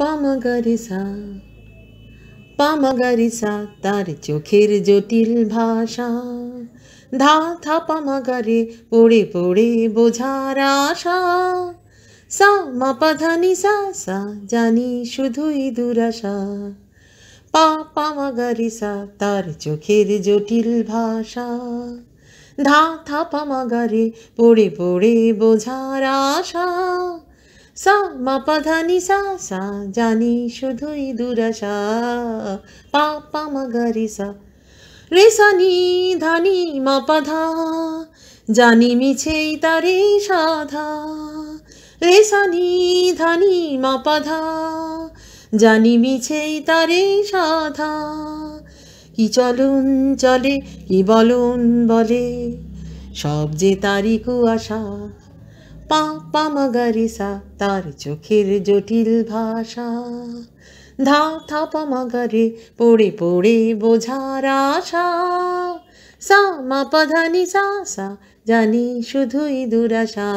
পামাগারিসা পামাগারিসা তার চোখের জটিল ভাষা ধা থা পামাগারে পড়ে পড়ে বোঝার আশা সা মাপা ধানি সা সা জানি শুধুই দুরাশা পা পামাগারিসা তার চোখের জটিল ভাষা ধা থা পামাগারে পড়ে পড়ে বোঝার আশা সা মাপা ধানি সা সা জানি শুধুই দুরাশা পা পা মাগারি সা রে সানি ধানি মাপা ধা জানি মিছেই তারে সাধা রে সানি ধানি মাপা ধা জানি মিছেই তারে সাধা কি চলুন চলে কি বলুন বলে সব যে তারি কুয়াশা পা পা মাগারিসা তার চোখের জটিল ভাষা ধা থা পা মাগারে পড়ে পড়ে বোঝার আশা সা মা পাধানি সা সা জানি শুধুই দুরাশা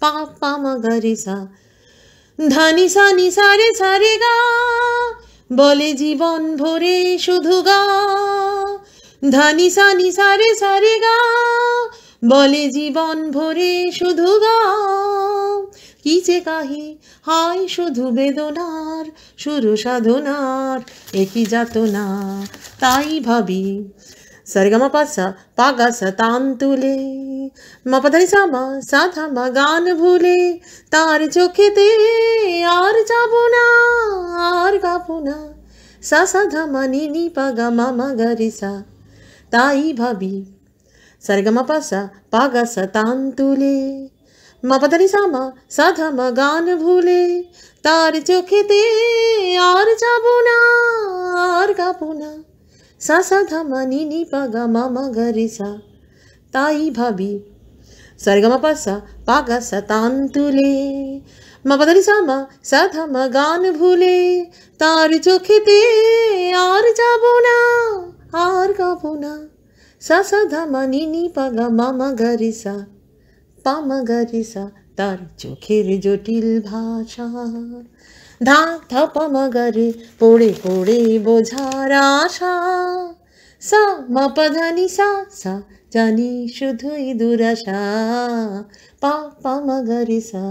পা পা মাগারিসা ধানি সা নি সারে সারে গা বলে জীবন ভরে শুধু গা ধানি সা নি সারে সারে গা বলে জীবন ভরে শুধু গাও কি যে কাহি হয় শুধু বেদনার শুরু সাধনার একই না তাই ভাবি সরগমা পাসা পাগা তান তুলে মাপাধারি সামা সাধামা গান ভুলে তার চোখেতে আর যাব না আর গাব না সা সাধামা নিনি পাগা মামা গারিসা তাই ভাবি सरगमप स पाग तांतुले मपदनि सामा साधा गान भूले तार चोखे ते आर चाबुना आर गापुना सा साधा म नी नी पग म म सा ताई भाभी सरगमप स पाग स तांतुले मपदनि सामा साधा गान भूले तार चोखे ते आर चाबुना आर गापुना সা সা ধামা নি নি পাগা মামা গারিসা পামা গারিসা তার চোখের জটিল ভাষা ধা ধা পামা গারে পড়ে পড়ে বোঝার আশা সা মা পাধানি সা সা জানি শুধুই দুরাশা পা পা মা গারিসা